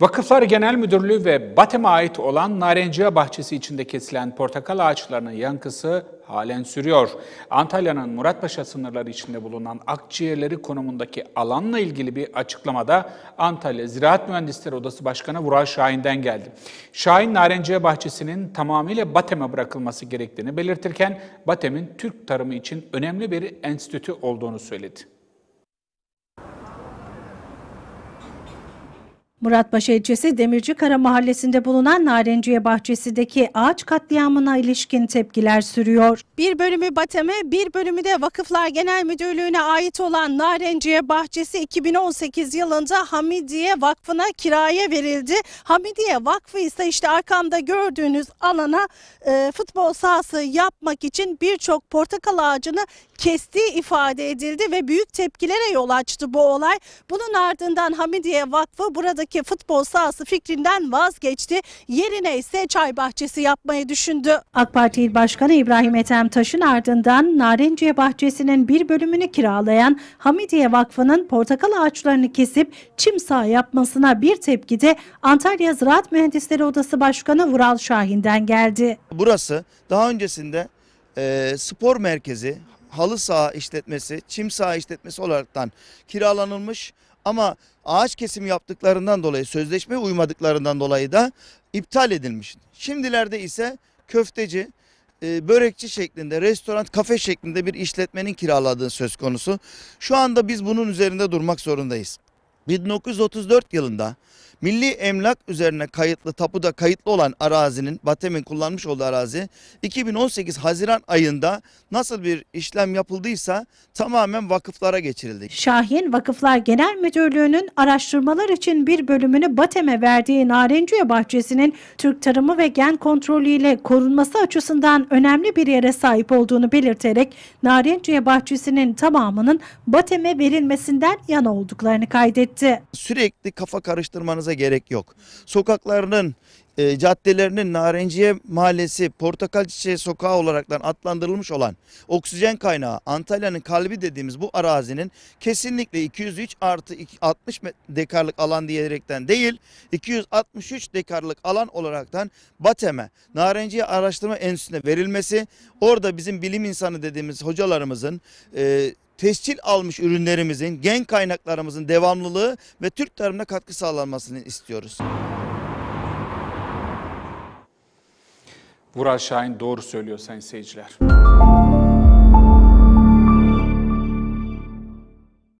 Vakıflar Genel Müdürlüğü ve Batem'e ait olan Narenciye Bahçesi içinde kesilen portakal ağaçlarının yankısı halen sürüyor. Antalya'nın Muratpaşa sınırları içinde bulunan akciğerleri konumundaki alanla ilgili bir açıklamada Antalya Ziraat Mühendisleri Odası Başkanı Vural Şahin'den geldi. Şahin, Narenciye Bahçesi'nin tamamıyla Batem'e bırakılması gerektiğini belirtirken Batem'in Türk tarımı için önemli bir enstitü olduğunu söyledi. Muratpaşa ilçesi Kara mahallesinde bulunan Narenciye Bahçesi'deki ağaç katliamına ilişkin tepkiler sürüyor. Bir bölümü Batem'e bir bölümü de Vakıflar Genel Müdürlüğü'ne ait olan Narenciye bahçesi 2018 yılında Hamidiye Vakfı'na kiraya verildi. Hamidiye Vakfı ise işte arkamda gördüğünüz alana e, futbol sahası yapmak için birçok portakal ağacını kestiği ifade edildi ve büyük tepkilere yol açtı bu olay. Bunun ardından Hamidiye Vakfı burada Ankara'daki futbol sahası fikrinden vazgeçti. Yerine ise çay bahçesi yapmayı düşündü. AK Parti İl Başkanı İbrahim Ethem Taş'ın ardından Narenciye Bahçesi'nin bir bölümünü kiralayan Hamidiye Vakfı'nın portakal ağaçlarını kesip çim saha yapmasına bir tepki de Antalya Ziraat Mühendisleri Odası Başkanı Vural Şahin'den geldi. Burası daha öncesinde e, spor merkezi, halı saha işletmesi, çim saha işletmesi olaraktan kiralanılmış ama ağaç kesimi yaptıklarından dolayı, sözleşmeye uymadıklarından dolayı da iptal edilmiş. Şimdilerde ise köfteci, e, börekçi şeklinde, restoran, kafe şeklinde bir işletmenin kiraladığı söz konusu. Şu anda biz bunun üzerinde durmak zorundayız. 1934 yılında Milli emlak üzerine kayıtlı tapuda kayıtlı olan arazinin Batem'in kullanmış olduğu arazi 2018 Haziran ayında nasıl bir işlem yapıldıysa tamamen vakıflara geçirildi. Şahin Vakıflar Genel Müdürlüğü'nün araştırmalar için bir bölümünü Batem'e verdiği Narenciye bahçesinin Türk tarımı ve gen kontrolüyle korunması açısından önemli bir yere sahip olduğunu belirterek Narenciye bahçesinin tamamının Batem'e verilmesinden yana olduklarını kaydetti. Sürekli kafa karıştırmanız uğraşmanıza gerek yok. Sokaklarının e, caddelerinin Narenciye Mahallesi Portakal Çiçeği Sokağı olaraktan adlandırılmış olan oksijen kaynağı Antalya'nın kalbi dediğimiz bu arazinin kesinlikle 203 artı 60 dekarlık alan diyerekten değil 263 dekarlık alan olaraktan Bateme Narenciye Araştırma Enstitüsü'ne verilmesi orada bizim bilim insanı dediğimiz hocalarımızın e, tescil almış ürünlerimizin, gen kaynaklarımızın devamlılığı ve Türk tarımına katkı sağlanmasını istiyoruz. Vural Şahin doğru söylüyor sayın seyirciler.